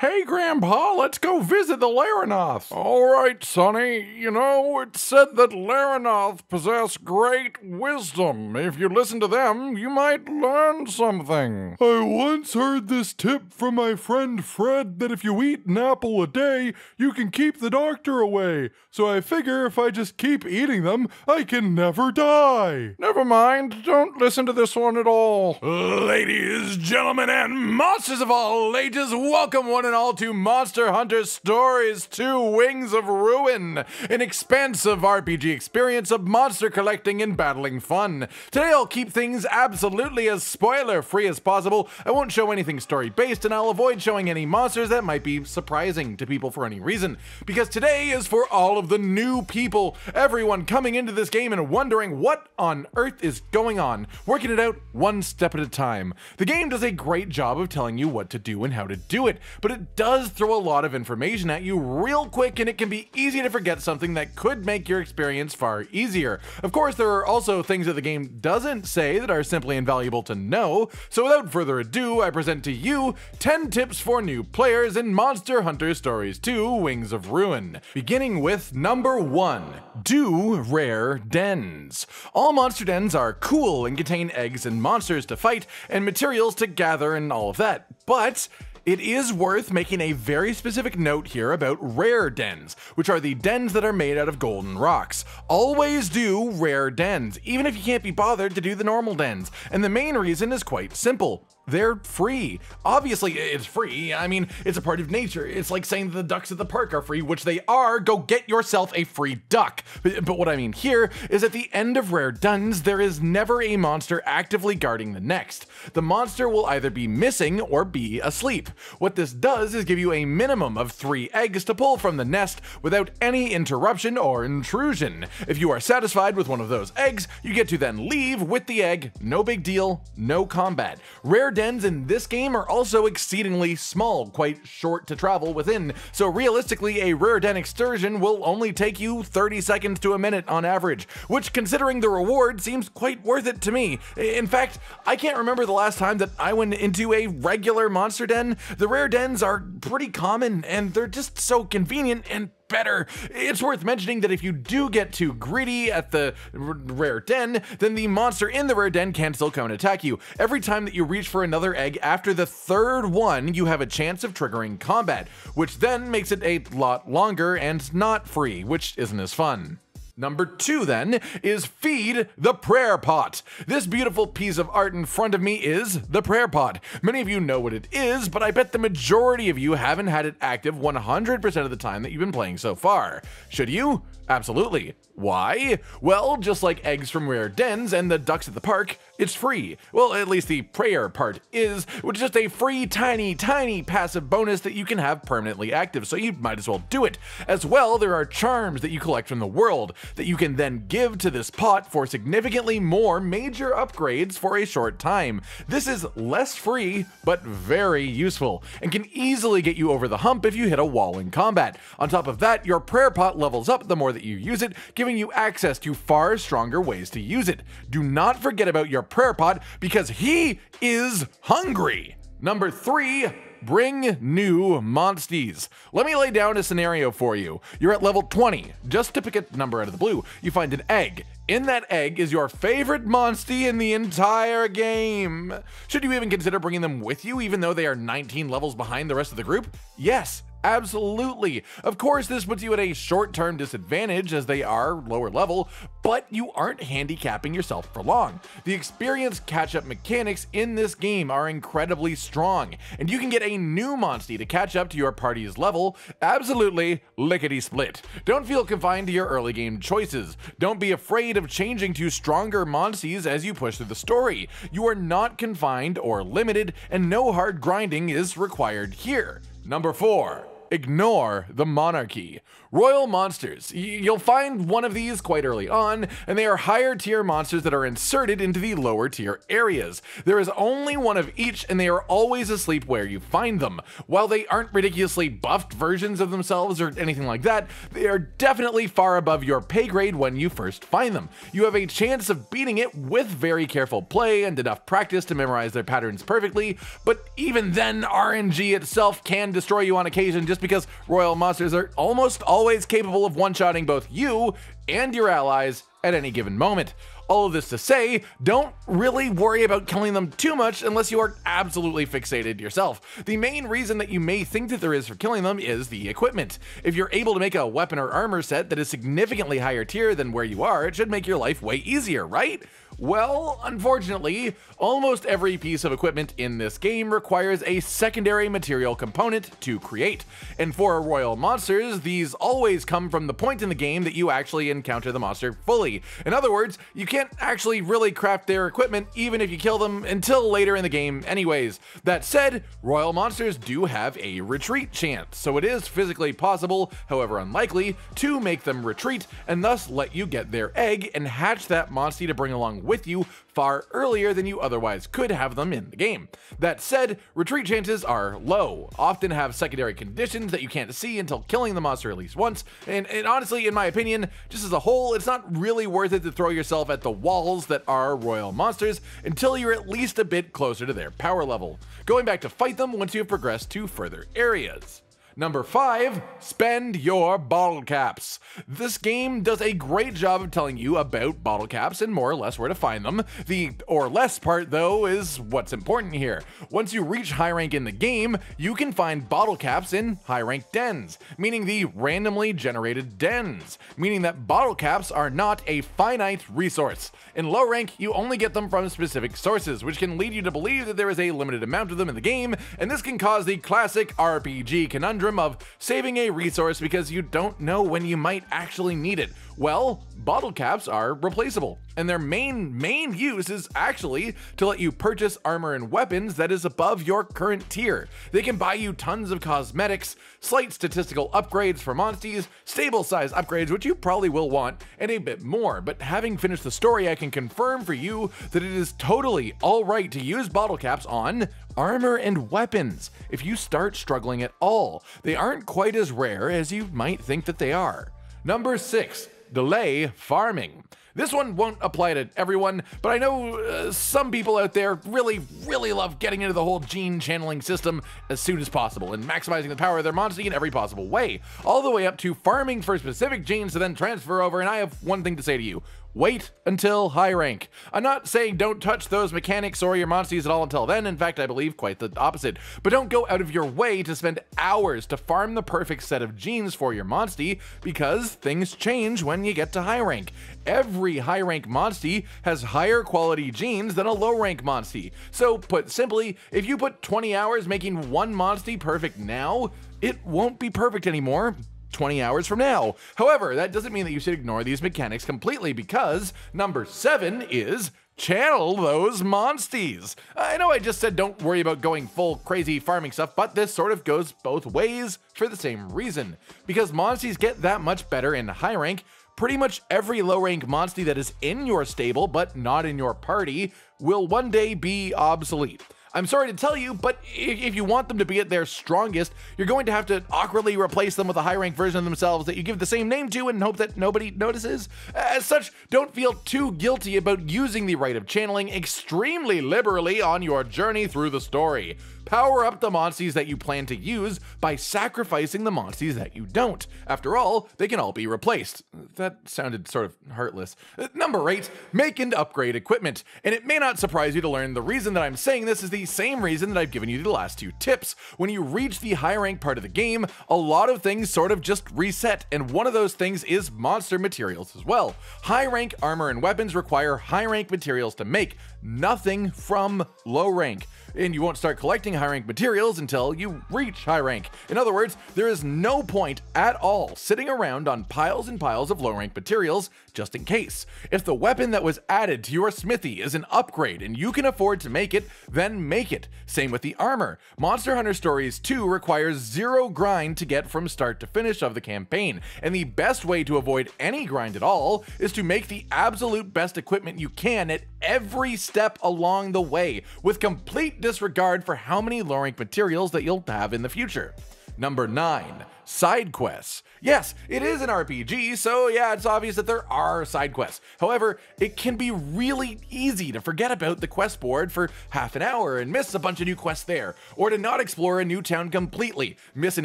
Hey, Grandpa, let's go visit the Laranoths. All right, Sonny. You know, it's said that Laranoth possess great wisdom. If you listen to them, you might learn something. I once heard this tip from my friend Fred that if you eat an apple a day, you can keep the doctor away. So I figure if I just keep eating them, I can never die. Never mind. Don't listen to this one at all. Ladies, gentlemen, and monsters of all ages, welcome one and all to Monster Hunter Stories 2 Wings of Ruin, an expansive RPG experience of monster collecting and battling fun. Today I'll keep things absolutely as spoiler free as possible. I won't show anything story based and I'll avoid showing any monsters that might be surprising to people for any reason. Because today is for all of the new people, everyone coming into this game and wondering what on earth is going on, working it out one step at a time. The game does a great job of telling you what to do and how to do it, but it it does throw a lot of information at you real quick and it can be easy to forget something that could make your experience far easier. Of course, there are also things that the game doesn't say that are simply invaluable to know, so without further ado, I present to you 10 tips for new players in Monster Hunter Stories 2 Wings of Ruin. Beginning with number 1, do rare dens. All monster dens are cool and contain eggs and monsters to fight and materials to gather and all of that, but it is worth making a very specific note here about rare dens, which are the dens that are made out of golden rocks. Always do rare dens, even if you can't be bothered to do the normal dens, and the main reason is quite simple. They're free. Obviously, it's free. I mean, it's a part of nature. It's like saying the ducks at the park are free, which they are. Go get yourself a free duck. But, what I mean here is at the end of Rare Duns, there is never a monster actively guarding the next. The monster will either be missing or be asleep. What this does is give you a minimum of three eggs to pull from the nest without any interruption or intrusion. If you are satisfied with one of those eggs, you get to then leave with the egg. No big deal, no combat. Rare dens in this game are also exceedingly small, quite short to travel within, so realistically a rare den excursion will only take you 30 seconds to a minute on average, which considering the reward seems quite worth it to me. In fact, I can't remember the last time that I went into a regular monster den. The rare dens are pretty common and they're just so convenient and better. It's worth mentioning that if you do get too greedy at the rare den, then the monster in the rare den can still come and attack you. Every time that you reach for another egg after the third one, you have a chance of triggering combat, which then makes it a lot longer and not free, which isn't as fun. Number two, then, is Feed the Prayer Pot. This beautiful piece of art in front of me is the Prayer Pot. Many of you know what it is, but I bet the majority of you haven't had it active 100% of the time that you've been playing so far. Should you? Absolutely. Why? Well, just like eggs from rare dens and the ducks at the park, it's free. Well, at least the prayer part is, which is just a free, tiny, tiny passive bonus that you can have permanently active, so you might as well do it. As well, there are charms that you collect from the world that you can then give to this pot for significantly more major upgrades for a short time. This is less free, but very useful, and can easily get you over the hump if you hit a wall in combat. On top of that, your prayer pot levels up the more that you use it, giving you access to far stronger ways to use it. Do not forget about your prayer pot because he is hungry. Number three, Bring new monsties. Let me lay down a scenario for you. You're at level 20, just to pick a number out of the blue. You find an egg. In that egg is your favorite monstie in the entire game. Should you even consider bringing them with you, even though they are 19 levels behind the rest of the group? Yes, Absolutely. Of course, this puts you at a short term disadvantage as they are lower level, but you aren't handicapping yourself for long. The experience catch up mechanics in this game are incredibly strong, and you can get a new Monstie to catch up to your party's level absolutely lickety split. Don't feel confined to your early game choices. Don't be afraid of changing to stronger Monsties as you push through the story. You are not confined or limited, and no hard grinding is required here. Number four ignore the monarchy. Royal monsters. You'll find one of these quite early on, and they are higher tier monsters that are inserted into the lower tier areas. There is only one of each, and they are always asleep where you find them. While they aren't ridiculously buffed versions of themselves or anything like that, they are definitely far above your pay grade when you first find them. You have a chance of beating it with very careful play and enough practice to memorize their patterns perfectly, but even then, RNG itself can destroy you on occasion just just because royal monsters are almost always capable of one-shotting both you and your allies at any given moment. All of this to say, don't really worry about killing them too much unless you are absolutely fixated yourself. The main reason that you may think that there is for killing them is the equipment. If you're able to make a weapon or armor set that is significantly higher tier than where you are, it should make your life way easier, right? Well, unfortunately, almost every piece of equipment in this game requires a secondary material component to create, and for Royal Monsters, these always come from the point in the game that you actually encounter the monster fully. In other words, you can't actually really craft their equipment even if you kill them until later in the game anyways. That said, Royal Monsters do have a retreat chance, so it is physically possible, however unlikely, to make them retreat and thus let you get their egg and hatch that monster to bring along with you far earlier than you otherwise could have them in the game. That said, retreat chances are low, often have secondary conditions that you can't see until killing the monster at least once, and, and honestly, in my opinion, just as a whole, it's not really worth it to throw yourself at the walls that are royal monsters until you're at least a bit closer to their power level, going back to fight them once you have progressed to further areas. Number five, spend your bottle caps. This game does a great job of telling you about bottle caps and more or less where to find them. The or less part, though, is what's important here. Once you reach high rank in the game, you can find bottle caps in high rank dens, meaning the randomly generated dens, meaning that bottle caps are not a finite resource. In low rank, you only get them from specific sources, which can lead you to believe that there is a limited amount of them in the game, and this can cause the classic RPG conundrum conundrum of saving a resource because you don't know when you might actually need it well, bottle caps are replaceable, and their main, main use is actually to let you purchase armor and weapons that is above your current tier. They can buy you tons of cosmetics, slight statistical upgrades for monsties, stable size upgrades, which you probably will want, and a bit more. But having finished the story, I can confirm for you that it is totally alright to use bottle caps on armor and weapons if you start struggling at all. They aren't quite as rare as you might think that they are. Number 6 delay farming. This one won't apply to everyone, but I know uh, some people out there really, really love getting into the whole gene channeling system as soon as possible and maximizing the power of their monster in every possible way, all the way up to farming for specific genes to then transfer over. And I have one thing to say to you wait until high rank. I'm not saying don't touch those mechanics or your monsties at all until then, in fact I believe quite the opposite, but don't go out of your way to spend hours to farm the perfect set of genes for your monstie, because things change when you get to high rank, every high rank Monstie has higher quality genes than a low rank Monstie. So put simply, if you put 20 hours making one Monstie perfect now, it won't be perfect anymore 20 hours from now. However, that doesn't mean that you should ignore these mechanics completely because number seven is channel those monsties. I know I just said don't worry about going full crazy farming stuff, but this sort of goes both ways for the same reason. Because monsties get that much better in high rank pretty much every low rank monster that is in your stable but not in your party will one day be obsolete. I'm sorry to tell you, but if you want them to be at their strongest, you're going to have to awkwardly replace them with a high rank version of themselves that you give the same name to and hope that nobody notices. As such, don't feel too guilty about using the right of channeling extremely liberally on your journey through the story. Power up the Monsties that you plan to use by sacrificing the Monsties that you don't. After all, they can all be replaced. That sounded sort of heartless. Number 8, make and upgrade equipment. And it may not surprise you to learn the reason that I'm saying this is the the same reason that I've given you the last two tips. When you reach the high rank part of the game, a lot of things sort of just reset, and one of those things is monster materials as well. High rank armor and weapons require high rank materials to make, nothing from low rank and you won't start collecting high rank materials until you reach high rank. In other words, there is no point at all sitting around on piles and piles of low rank materials just in case. If the weapon that was added to your smithy is an upgrade and you can afford to make it, then make it. Same with the armor. Monster Hunter Stories 2 requires zero grind to get from start to finish of the campaign, and the best way to avoid any grind at all is to make the absolute best equipment you can at every step along the way with complete disregard for how many lowering materials that you'll have in the future. Number 9 side quests. Yes, it is an RPG, so yeah, it's obvious that there are side quests. However, it can be really easy to forget about the quest board for half an hour and miss a bunch of new quests there, or to not explore a new town completely, miss an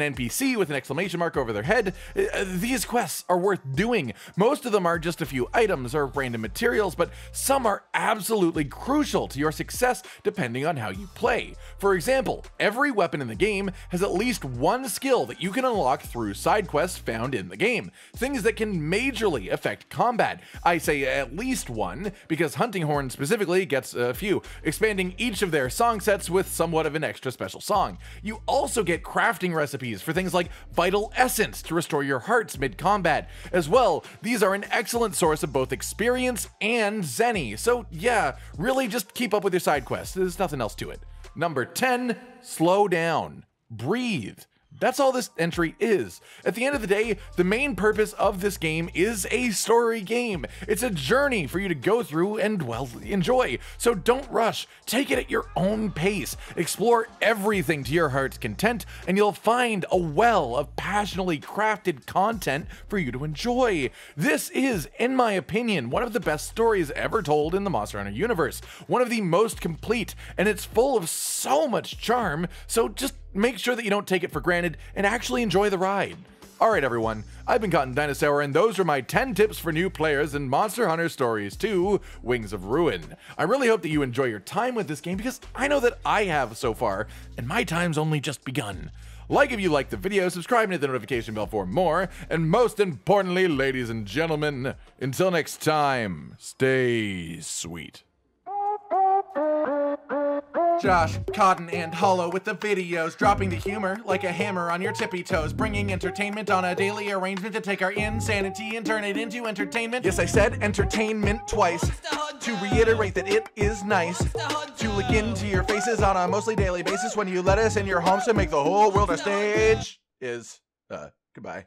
NPC with an exclamation mark over their head. Uh, these quests are worth doing. Most of them are just a few items or random materials, but some are absolutely crucial to your success depending on how you play. For example, every weapon in the game has at least one skill that you can unlock unlock through side quests found in the game, things that can majorly affect combat. I say at least one, because Hunting Horn specifically gets a few, expanding each of their song sets with somewhat of an extra special song. You also get crafting recipes for things like Vital Essence to restore your hearts mid-combat. As well, these are an excellent source of both experience and zenny, so yeah, really just keep up with your side quests, there's nothing else to it. Number 10, slow down. Breathe. That's all this entry is. At the end of the day, the main purpose of this game is a story game. It's a journey for you to go through and, well, enjoy. So don't rush, take it at your own pace. Explore everything to your heart's content, and you'll find a well of passionately crafted content for you to enjoy. This is, in my opinion, one of the best stories ever told in the Monster Hunter universe, one of the most complete, and it's full of so much charm, so just Make sure that you don't take it for granted and actually enjoy the ride. Alright everyone, I've been Cotton Dinosaur and those are my 10 tips for new players in Monster Hunter Stories 2 Wings of Ruin. I really hope that you enjoy your time with this game because I know that I have so far, and my time's only just begun. Like if you liked the video, subscribe and hit the notification bell for more, and most importantly, ladies and gentlemen, until next time, stay sweet. Josh, Cotton, and Hollow with the videos, dropping the humor like a hammer on your tippy toes, bringing entertainment on a daily arrangement to take our insanity and turn it into entertainment. Yes, I said entertainment twice to reiterate that it is nice to look into your faces on a mostly daily basis when you let us in your homes to make the whole world a stage. Is, uh, goodbye.